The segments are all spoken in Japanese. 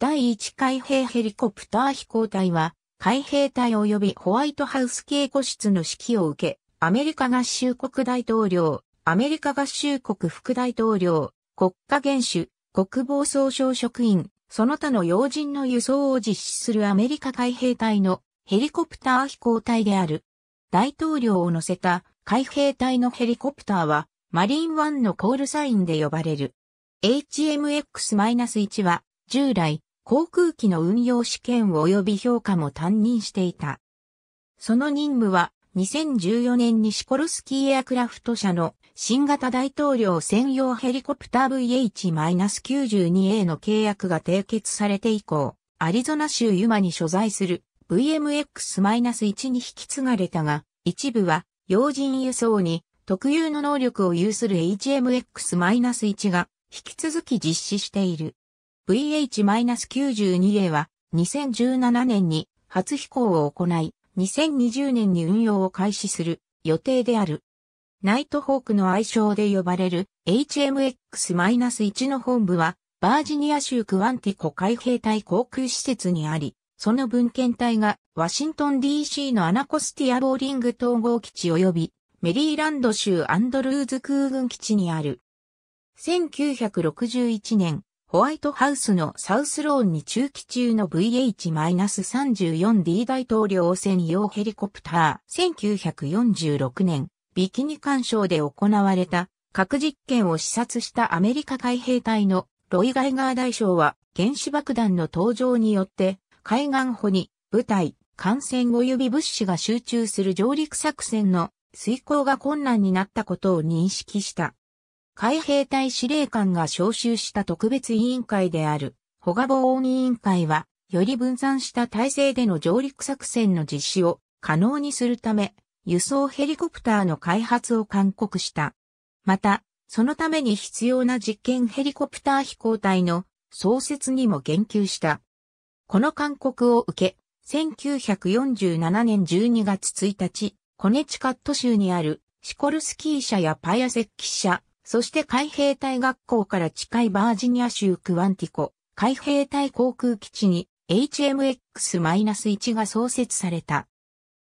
第1海兵ヘリコプター飛行隊は、海兵隊及びホワイトハウス警護室の指揮を受け、アメリカ合衆国大統領、アメリカ合衆国副大統領、国家元首、国防総省職員、その他の要人の輸送を実施するアメリカ海兵隊のヘリコプター飛行隊である。大統領を乗せた海兵隊のヘリコプターは、マリンワンのコールサインで呼ばれる。HMX-1 は、従来、航空機の運用試験及び評価も担任していた。その任務は2014年にシコルスキーエアクラフト社の新型大統領専用ヘリコプター VH-92A の契約が締結されて以降、アリゾナ州ユマに所在する VMX-1 に引き継がれたが、一部は要人輸送に特有の能力を有する HMX-1 が引き続き実施している。VH-92A は2017年に初飛行を行い、2020年に運用を開始する予定である。ナイトホークの愛称で呼ばれる HMX-1 の本部はバージニア州クワンティコ海兵隊航空施設にあり、その文献隊がワシントン DC のアナコスティアボーリング統合基地及びメリーランド州アンドルーズ空軍基地にある。1961年、ホワイトハウスのサウスローンに中期中の VH-34D 大統領専用ヘリコプター1946年ビキニ干渉で行われた核実験を視察したアメリカ海兵隊のロイ・ガイガー大将は原子爆弾の登場によって海岸保に部隊、艦船及び物資が集中する上陸作戦の遂行が困難になったことを認識した。海兵隊司令官が招集した特別委員会である、ガボーン委員会は、より分散した体制での上陸作戦の実施を可能にするため、輸送ヘリコプターの開発を勧告した。また、そのために必要な実験ヘリコプター飛行隊の創設にも言及した。この勧告を受け、1947年12月1日、コネチカット州にあるシコルスキー社やパヤセッキ社、そして海兵隊学校から近いバージニア州クワンティコ、海兵隊航空基地に HMX-1 が創設された。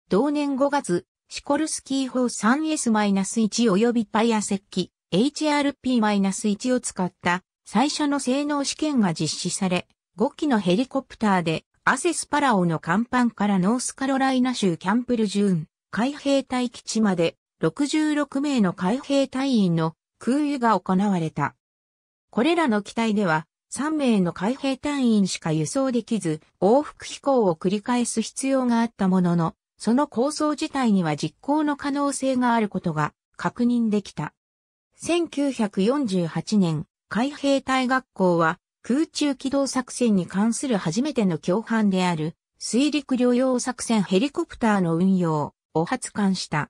同年5月、シコルスキー砲 3S-1 及びパイア石器 HRP-1 を使った最初の性能試験が実施され、5機のヘリコプターでアセスパラオの甲板からノースカロライナ州キャンプルジューン海兵隊基地まで66名の海兵隊員の空輸が行われた。これらの機体では3名の海兵隊員しか輸送できず、往復飛行を繰り返す必要があったものの、その構想自体には実行の可能性があることが確認できた。1948年、海兵隊学校は空中機動作戦に関する初めての共犯である水陸両用作戦ヘリコプターの運用を発刊した。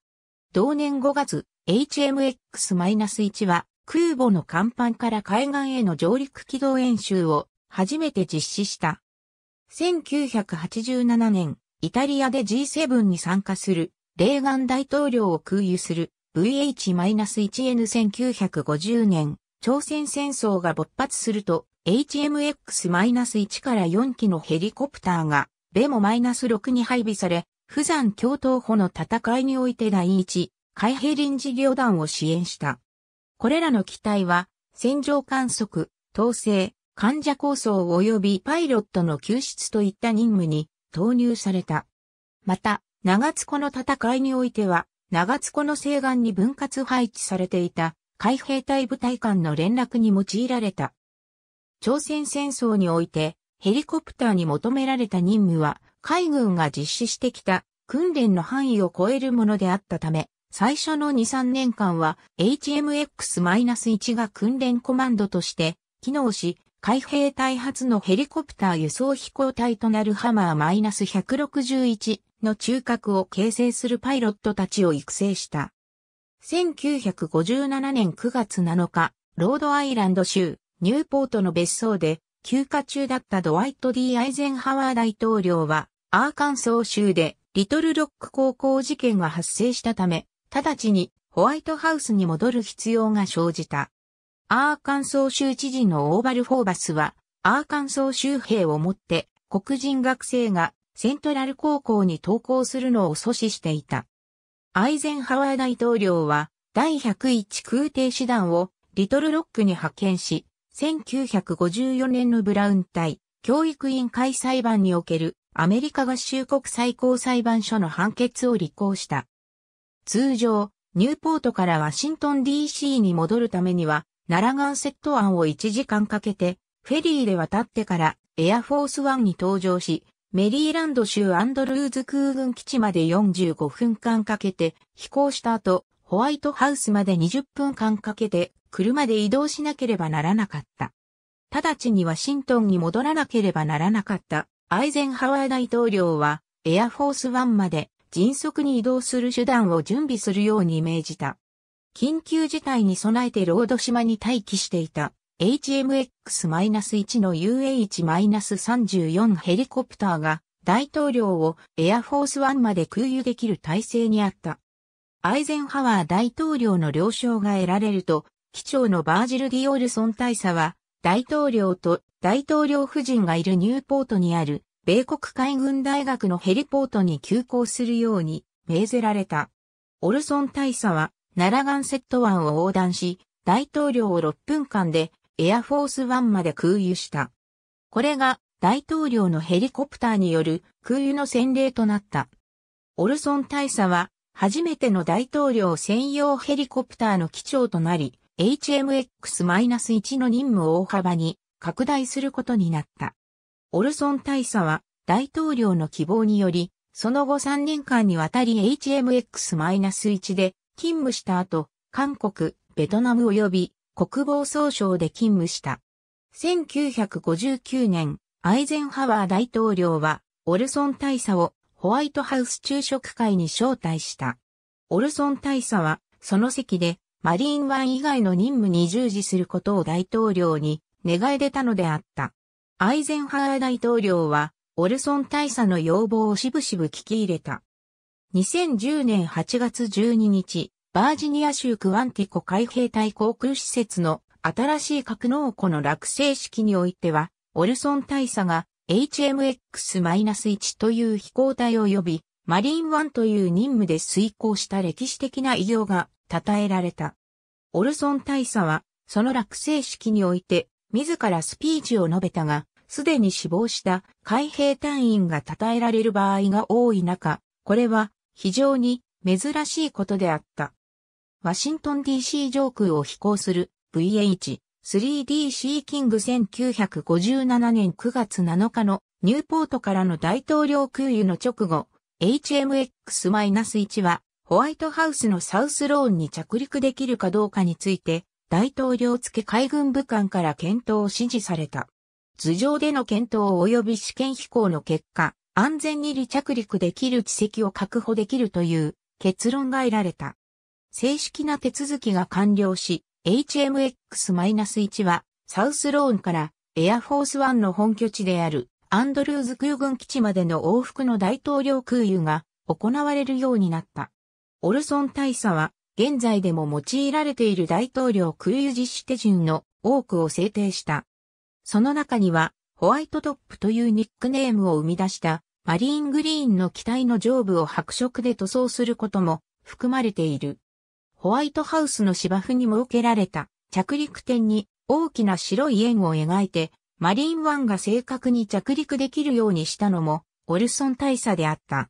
同年5月、HMX-1 は空母の甲板から海岸への上陸機動演習を初めて実施した。1987年、イタリアで G7 に参加するレーガン大統領を空輸する VH-1N1950 年、朝鮮戦争が勃発すると HMX-1 から4機のヘリコプターがベモ -6 に配備され、釜山共闘歩の戦いにおいて第一、海兵臨時業団を支援した。これらの機体は、戦場観測、統制、患者構想及びパイロットの救出といった任務に投入された。また、長津湖の戦いにおいては、長津湖の西岸に分割配置されていた海兵隊部隊間の連絡に用いられた。朝鮮戦争において、ヘリコプターに求められた任務は、海軍が実施してきた訓練の範囲を超えるものであったため、最初の2、3年間は HMX-1 が訓練コマンドとして機能し、海兵隊初のヘリコプター輸送飛行隊となるハマー -161 の中核を形成するパイロットたちを育成した。1957年9月7日、ロードアイランド州、ニューポートの別荘で、休暇中だったドワイト・ D・ アイゼンハワー大統領は、アーカンソー州で、リトルロック高校事件が発生したため、直ちにホワイトハウスに戻る必要が生じた。アーカンソー州知事のオーバル・フォーバスは、アーカンソー州兵をもって黒人学生がセントラル高校に登校するのを阻止していた。アイゼンハワー大統領は第101空挺師団をリトルロックに派遣し、1954年のブラウン対教育委員会裁判におけるアメリカ合衆国最高裁判所の判決を履行した。通常、ニューポートからワシントン DC に戻るためには、ナラガンセット案を1時間かけて、フェリーで渡ってからエアフォースワンに搭乗し、メリーランド州アンドルーズ空軍基地まで45分間かけて飛行した後、ホワイトハウスまで20分間かけて車で移動しなければならなかった。直ちにワシントンに戻らなければならなかったアイゼンハワー大統領はエアフォースワンまで迅速に移動する手段を準備するように命じた。緊急事態に備えてロード島に待機していた HMX-1 の UH-34 ヘリコプターが大統領をエアフォースワンまで空輸できる体制にあった。アイゼンハワー大統領の了承が得られると、機長のバージル・ディオールソン大佐は大統領と大統領夫人がいるニューポートにある米国海軍大学のヘリポートに急行するように命ぜられた。オルソン大佐は、ナラガンセット湾を横断し、大統領を6分間でエアフォースワンまで空輸した。これが大統領のヘリコプターによる空輸の洗礼となった。オルソン大佐は初めての大統領専用ヘリコプターの機長となり、HMX-1 の任務を大幅に拡大することになった。オルソン大佐は大統領の希望により、その後3年間にわたり HMX-1 で勤務した後、韓国、ベトナム及び国防総省で勤務した。1959年、アイゼンハワー大統領は、オルソン大佐をホワイトハウス昼食会に招待した。オルソン大佐は、その席で、マリーンワン以外の任務に従事することを大統領に願い出たのであった。アイゼンハワー大統領は、オルソン大佐の要望をしぶしぶ聞き入れた。2010年8月12日、バージニア州クワンティコ海兵隊航空施設の新しい格納庫の落成式においては、オルソン大佐が HMX-1 という飛行隊及び、マリーン1という任務で遂行した歴史的な偉業が称えられた。オルソン大佐は、その落成式において、自らスピーチを述べたが、すでに死亡した海兵隊員が称えられる場合が多い中、これは非常に珍しいことであった。ワシントン DC 上空を飛行する VH-3D c キング1957年9月7日のニューポートからの大統領空輸の直後、HMX-1 はホワイトハウスのサウスローンに着陸できるかどうかについて大統領付海軍武官から検討を指示された。頭上での検討及び試験飛行の結果、安全に離着陸できる地跡を確保できるという結論が得られた。正式な手続きが完了し、HMX-1 はサウスローンからエアフォースワンの本拠地であるアンドルーズ空軍基地までの往復の大統領空輸が行われるようになった。オルソン大佐は現在でも用いられている大統領空輸実施手順の多くを制定した。その中には、ホワイトトップというニックネームを生み出したマリーングリーンの機体の上部を白色で塗装することも含まれている。ホワイトハウスの芝生に設けられた着陸点に大きな白い円を描いて、マリーンンが正確に着陸できるようにしたのもオルソン大佐であった。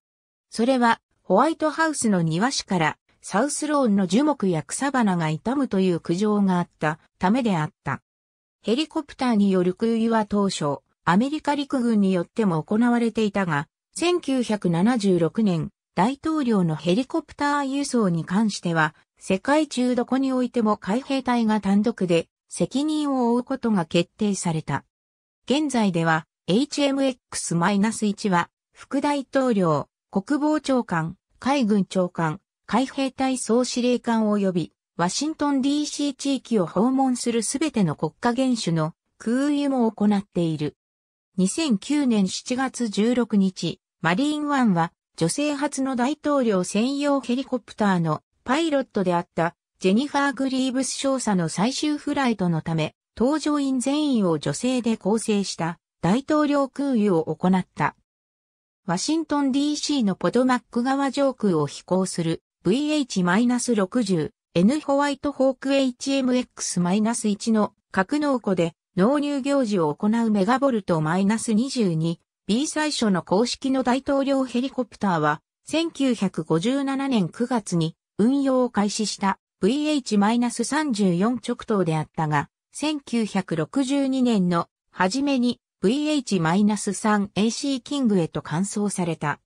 それはホワイトハウスの庭師からサウスローンの樹木や草花が傷むという苦情があったためであった。ヘリコプターによる空輸は当初、アメリカ陸軍によっても行われていたが、1976年、大統領のヘリコプター輸送に関しては、世界中どこにおいても海兵隊が単独で責任を負うことが決定された。現在では HMX-1 は副大統領、国防長官、海軍長官、海兵隊総司令官及びワシントン DC 地域を訪問するすべての国家元首の空輸も行っている。2009年7月16日、マリーンワンは女性初の大統領専用ヘリコプターのパイロットであったジェニファー・グリーブス少佐の最終フライトのため、搭乗員全員を女性で構成した大統領空輸を行った。ワシントン DC のポドマック川上空を飛行する VH-60 N ホワイトホーク HMX-1 の格納庫で納入行事を行うメガボルト -22B 最初の公式の大統領ヘリコプターは1957年9月に運用を開始した VH-34 直頭であったが、1962年の初めに VH-3AC キングへと換装された。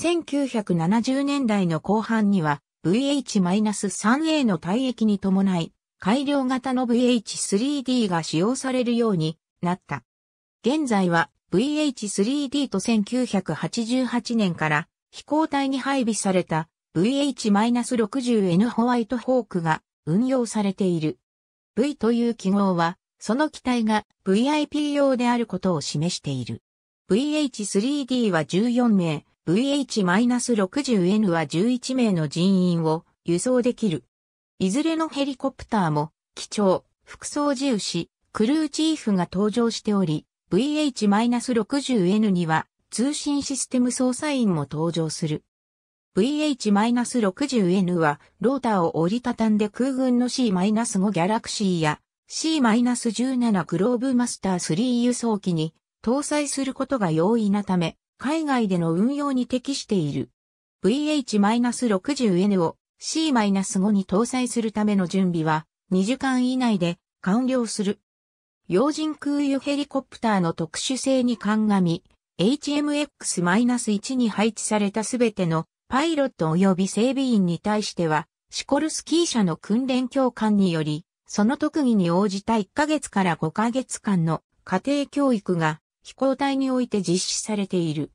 1970年代の後半には VH-3A の退役に伴い、改良型の VH3D が使用されるようになった。現在は VH3D と1988年から飛行隊に配備された VH-60N ホワイトホークが運用されている。V という記号は、その機体が VIP 用であることを示している。VH3D は14名、VH-60N は11名の人員を輸送できる。いずれのヘリコプターも、機長、副操縦士、クルーチーフが登場しており、VH-60N には通信システム操作員も登場する。VH-60N はローターを折りたたんで空軍の C-5 ギャラクシーや C-17 グローブマスター3輸送機に搭載することが容易なため、海外での運用に適している。VH-60N を C-5 に搭載するための準備は2時間以内で完了する。要人空輸ヘリコプターの特殊性に鑑み、HMX-1 に配置されたすべてのパイロット及び整備員に対しては、シコルスキー社の訓練教官により、その特技に応じた1ヶ月から5ヶ月間の家庭教育が飛行体において実施されている。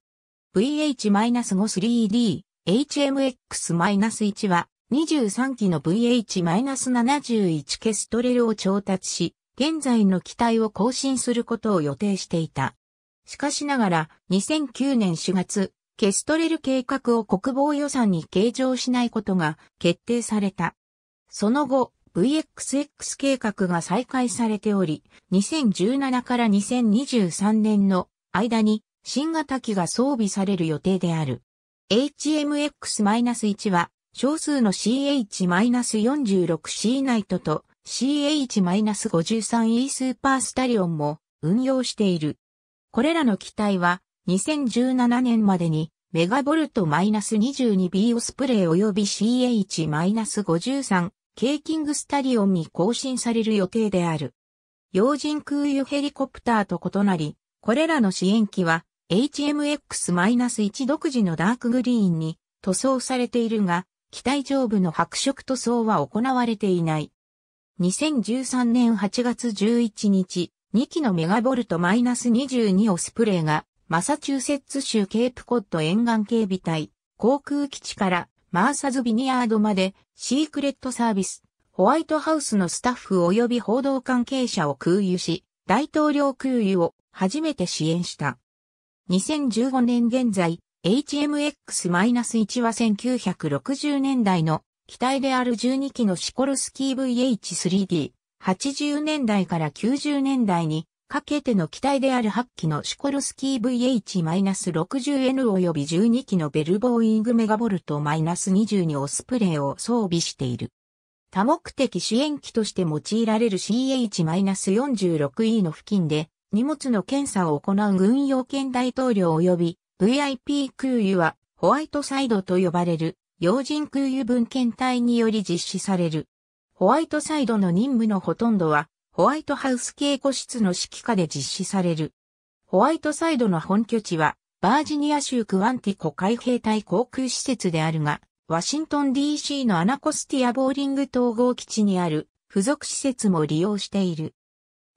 VH-5-3D、HMX-1 は23機の VH-71 ケストレルを調達し、現在の機体を更新することを予定していた。しかしながら、2009年4月、ケストレル計画を国防予算に計上しないことが決定された。その後、VXX 計画が再開されており、2017から2023年の間に新型機が装備される予定である。HMX-1 は少数の CH-46C ナイトと CH-53E スーパースタリオンも運用している。これらの機体は2017年までにメガボルト -22B オスプレイ及び CH-53 ケイキングスタリオンに更新される予定である。要人空輸ヘリコプターと異なり、これらの支援機は HMX-1 独自のダークグリーンに塗装されているが、機体上部の白色塗装は行われていない。2013年8月11日、2機のメガボルト -22 オスプレイが、マサチューセッツ州ケープコット沿岸警備隊、航空基地からマーサズ・ビニアードまで、シークレットサービス、ホワイトハウスのスタッフ及び報道関係者を空輸し、大統領空輸を初めて支援した。2015年現在、HMX-1 は1960年代の機体である12機のシコルスキー VH3D、80年代から90年代にかけての機体である8機のシコルスキー VH-60N 及び12機のベルボーイングメガボルト -22 オスプレイを装備している。多目的支援機として用いられる CH-46E の付近で荷物の検査を行う軍用犬大統領及び VIP 空輸はホワイトサイドと呼ばれる要人空輸分検隊により実施される。ホワイトサイドの任務のほとんどはホワイトハウス稽古室の指揮下で実施される。ホワイトサイドの本拠地は、バージニア州クワンティコ海兵隊航空施設であるが、ワシントン DC のアナコスティアボーリング統合基地にある付属施設も利用している。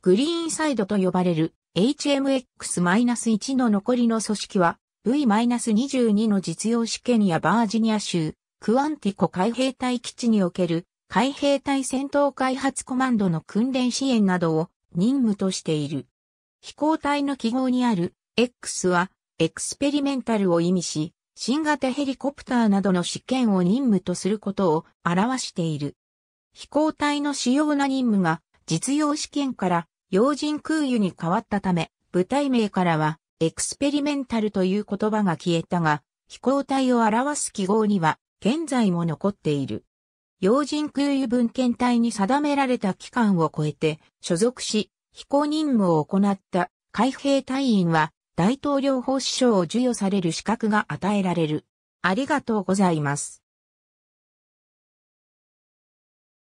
グリーンサイドと呼ばれる HMX-1 の残りの組織は V-22 の実用試験やバージニア州クワンティコ海兵隊基地における海兵隊戦闘開発コマンドの訓練支援などを任務としている。飛行隊の記号にある X はエクスペリメンタルを意味し、新型ヘリコプターなどの試験を任務とすることを表している。飛行隊の主要な任務が実用試験から要人空輸に変わったため、部隊名からはエクスペリメンタルという言葉が消えたが、飛行隊を表す記号には現在も残っている。要人空輸文献隊に定められた期間を超えて所属し、飛行任務を行った海兵隊員は大統領法師賞を授与される資格が与えられる。ありがとうございます。